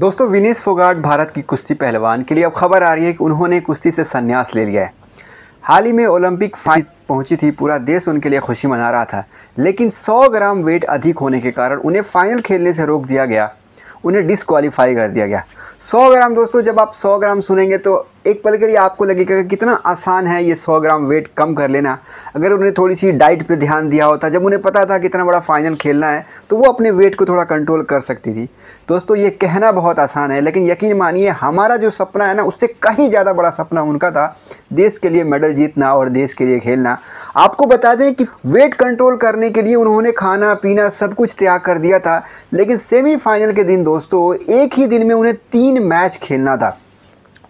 दोस्तों विनेश फोगाट भारत की कुश्ती पहलवान के लिए अब खबर आ रही है कि उन्होंने कुश्ती से संन्यास ले लिया है हाल ही में ओलंपिक फाइनल पहुंची थी पूरा देश उनके लिए खुशी मना रहा था लेकिन 100 ग्राम वेट अधिक होने के कारण उन्हें फाइनल खेलने से रोक दिया गया उन्हें डिसक्वालीफाई कर दिया गया 100 ग्राम दोस्तों जब आप 100 ग्राम सुनेंगे तो एक पल के लिए आपको लगेगा कि कितना आसान है ये 100 ग्राम वेट कम कर लेना अगर उन्हें थोड़ी सी डाइट पे ध्यान दिया होता जब उन्हें पता था कितना बड़ा फाइनल खेलना है तो वो अपने वेट को थोड़ा कंट्रोल कर सकती थी दोस्तों ये कहना बहुत आसान है लेकिन यकीन मानिए हमारा जो सपना है ना उससे कहीं ज़्यादा बड़ा सपना उनका था देश के लिए मेडल जीतना और देश के लिए खेलना आपको बता दें कि वेट कंट्रोल करने के लिए उन्होंने खाना पीना सब कुछ त्याग कर दिया था लेकिन सेमीफाइनल के दिन दोस्तों एक ही दिन में उन्हें तीन मैच खेलना था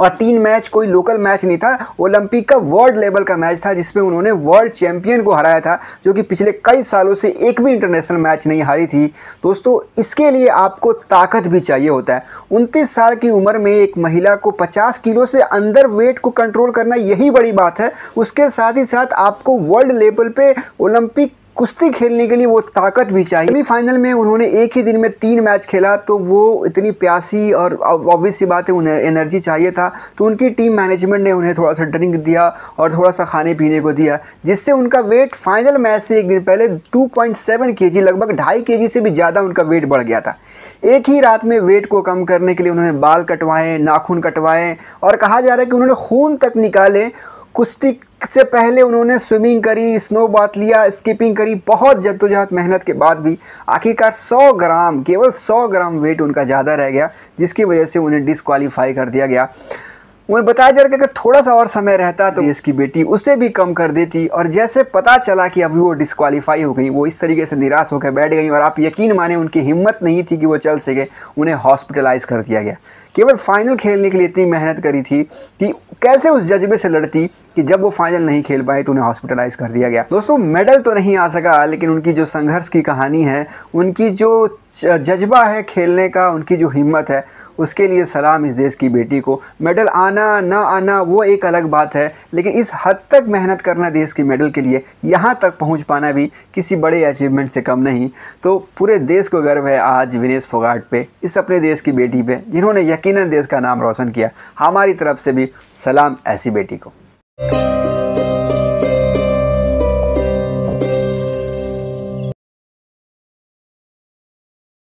और तीन मैच कोई लोकल मैच नहीं था ओलंपिक का वर्ल्ड लेवल का मैच था जिसमें उन्होंने वर्ल्ड चैंपियन को हराया था जो कि पिछले कई सालों से एक भी इंटरनेशनल मैच नहीं हारी थी दोस्तों इसके लिए आपको ताकत भी चाहिए होता है उनतीस साल की उम्र में एक महिला को पचास किलो से अंदर वेट को कंट्रोल करना यही बड़ी बात है उसके साथ ही साथ आपको वर्ल्ड लेवल पर ओलंपिक कुश्ती खेलने के लिए वो ताकत भी चाहिए सेमीफाइनल में उन्होंने एक ही दिन में तीन मैच खेला तो वो इतनी प्यासी और ऑब्वियस सी बात है उन्हें एनर्जी चाहिए था तो उनकी टीम मैनेजमेंट ने उन्हें थोड़ा सा ड्रिंक दिया और थोड़ा सा खाने पीने को दिया जिससे उनका वेट फाइनल मैच से एक दिन पहले 2.7 जी लगभग ढाई जी से भी ज़्यादा उनका वेट बढ़ गया था एक ही रात में वेट को कम करने के लिए उन्होंने बाल कटवाए नाखून कटवाए और कहा जा रहा है कि उन्होंने खून तक निकाले कुश्ती से पहले उन्होंने स्विमिंग करी स्नो बात लिया स्कीपिंग करी बहुत जद्दोजहद मेहनत के बाद भी आखिरकार 100 ग्राम केवल 100 ग्राम वेट उनका ज़्यादा रह गया जिसकी वजह से उन्हें डिसक्वालीफाई कर दिया गया उन्हें बताया जा रहा कि अगर थोड़ा सा और समय रहता तो इसकी बेटी उससे भी कम कर देती और जैसे पता चला कि अभी वो डिस्कवालीफाई हो गई वो इस तरीके से निराश होकर बैठ गई और आप यकीन माने उनकी हिम्मत नहीं थी कि वो चल सके उन्हें हॉस्पिटलाइज कर दिया गया केवल फाइनल खेलने के लिए इतनी मेहनत करी थी कि कैसे उस जज्बे से लड़ती कि जब वो फाइनल नहीं खेल पाए तो उन्हें हॉस्पिटलाइज कर दिया गया दोस्तों मेडल तो नहीं आ सका लेकिन उनकी जो संघर्ष की कहानी है उनकी जो जज्बा है खेलने का उनकी जो हिम्मत है उसके लिए सलाम इस देश की बेटी को मेडल आना ना आना वो एक अलग बात है लेकिन इस हद तक मेहनत करना देश की मेडल के लिए यहाँ तक पहुँच पाना भी किसी बड़े अचीवमेंट से कम नहीं तो पूरे देश को गर्व है आज विनेश फोगाट पे इस अपने देश की बेटी पे जिन्होंने यकीनन देश का नाम रोशन किया हमारी तरफ से भी सलाम ऐसी बेटी को